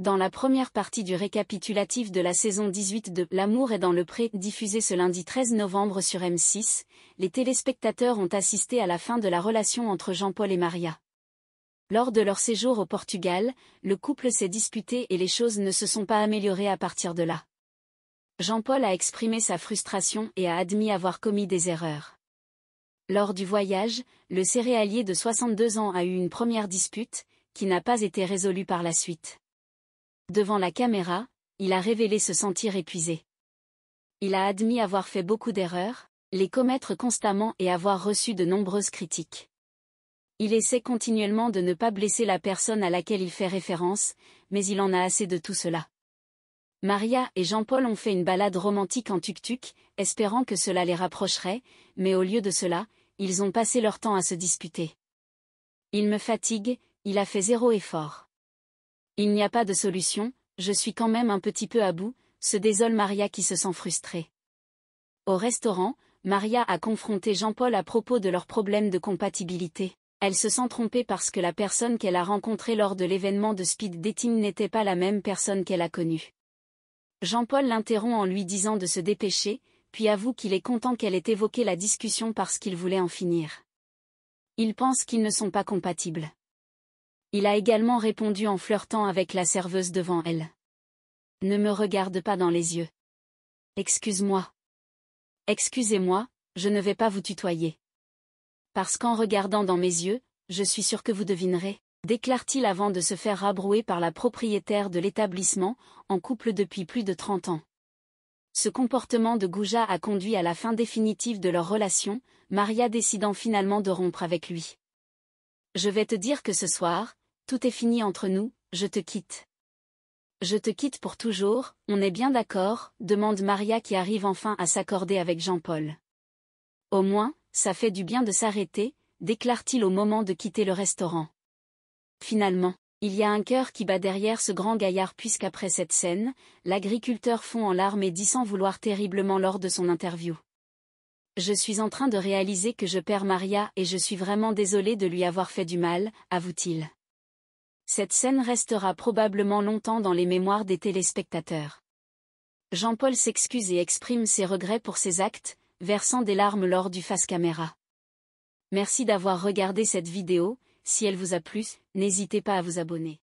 Dans la première partie du récapitulatif de la saison 18 de L'amour est dans le pré, diffusé ce lundi 13 novembre sur M6, les téléspectateurs ont assisté à la fin de la relation entre Jean-Paul et Maria. Lors de leur séjour au Portugal, le couple s'est disputé et les choses ne se sont pas améliorées à partir de là. Jean-Paul a exprimé sa frustration et a admis avoir commis des erreurs. Lors du voyage, le céréalier de 62 ans a eu une première dispute, qui n'a pas été résolue par la suite. Devant la caméra, il a révélé se sentir épuisé. Il a admis avoir fait beaucoup d'erreurs, les commettre constamment et avoir reçu de nombreuses critiques. Il essaie continuellement de ne pas blesser la personne à laquelle il fait référence, mais il en a assez de tout cela. Maria et Jean-Paul ont fait une balade romantique en tuk-tuk, espérant que cela les rapprocherait, mais au lieu de cela, ils ont passé leur temps à se disputer. Il me fatigue, il a fait zéro effort. Il n'y a pas de solution, je suis quand même un petit peu à bout, se désole Maria qui se sent frustrée. Au restaurant, Maria a confronté Jean-Paul à propos de leur problème de compatibilité. Elle se sent trompée parce que la personne qu'elle a rencontrée lors de l'événement de speed dating n'était pas la même personne qu'elle a connue. Jean-Paul l'interrompt en lui disant de se dépêcher, puis avoue qu'il est content qu'elle ait évoqué la discussion parce qu'il voulait en finir. Il pense qu'ils ne sont pas compatibles. Il a également répondu en flirtant avec la serveuse devant elle. Ne me regarde pas dans les yeux. Excuse-moi. Excusez-moi, je ne vais pas vous tutoyer. Parce qu'en regardant dans mes yeux, je suis sûr que vous devinerez, déclare-t-il avant de se faire rabrouer par la propriétaire de l'établissement, en couple depuis plus de trente ans. Ce comportement de Gouja a conduit à la fin définitive de leur relation, Maria décidant finalement de rompre avec lui. Je vais te dire que ce soir, tout est fini entre nous, je te quitte. Je te quitte pour toujours, on est bien d'accord demande Maria qui arrive enfin à s'accorder avec Jean-Paul. Au moins, ça fait du bien de s'arrêter, déclare-t-il au moment de quitter le restaurant. Finalement, il y a un cœur qui bat derrière ce grand gaillard puisqu'après cette scène, l'agriculteur fond en larmes et dit sans vouloir terriblement lors de son interview. Je suis en train de réaliser que je perds Maria et je suis vraiment désolé de lui avoir fait du mal, avoue-t-il. Cette scène restera probablement longtemps dans les mémoires des téléspectateurs. Jean-Paul s'excuse et exprime ses regrets pour ses actes, versant des larmes lors du face caméra. Merci d'avoir regardé cette vidéo, si elle vous a plu, n'hésitez pas à vous abonner.